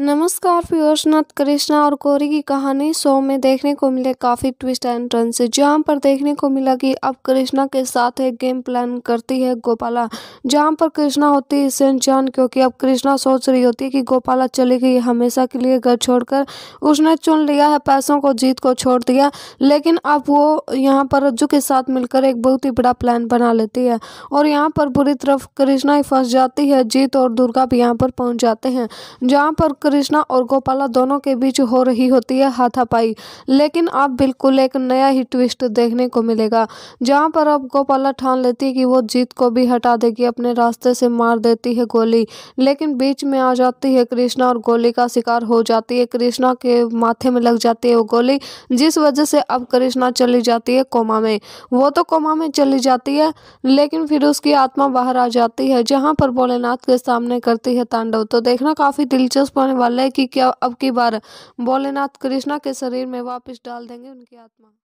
नमस्कार पियोषनाथ कृष्णा और कोरी की कहानी शो में देखने को मिले काफ़ी ट्विस्ट एंड टर्न से जहाँ पर देखने को मिला कि अब कृष्णा के साथ एक गेम प्लान करती है गोपाला जहाँ पर कृष्णा होती है सेंट जान क्योंकि अब कृष्णा सोच रही होती है कि गोपाला चली गई हमेशा के लिए घर छोड़कर उसने चुन लिया है पैसों को जीत को छोड़ दिया लेकिन अब वो यहाँ पर रज्जू के साथ मिलकर एक बहुत ही बड़ा प्लान बना लेती है और यहाँ पर बुरी तरफ कृष्णा ही फंस जाती है जीत और दुर्गा भी यहाँ पर पहुँच जाते हैं जहाँ पर कृष्णा और गोपाला दोनों के बीच हो रही होती है हाथापाई लेकिन अब बिल्कुल एक नया ही ट्विस्ट देखने को मिलेगा जहां पर अब गोपाला ठान लेती है कि वो जीत को भी हटा देगी अपने रास्ते से मार देती है गोली लेकिन बीच में आ जाती है कृष्णा और गोली का शिकार हो जाती है कृष्णा के माथे में लग जाती है वो गोली जिस वजह से अब कृष्णा चली जाती है कोमा में वो तो कोमा में चली जाती है लेकिन फिर उसकी आत्मा बाहर आ जाती है जहाँ पर भोलेनाथ के सामने करती है तांडव तो देखना काफ़ी दिलचस्प होने वाला है कि क्या अब की बार भोलेनाथ कृष्णा के शरीर में वापस डाल देंगे उनकी आत्मा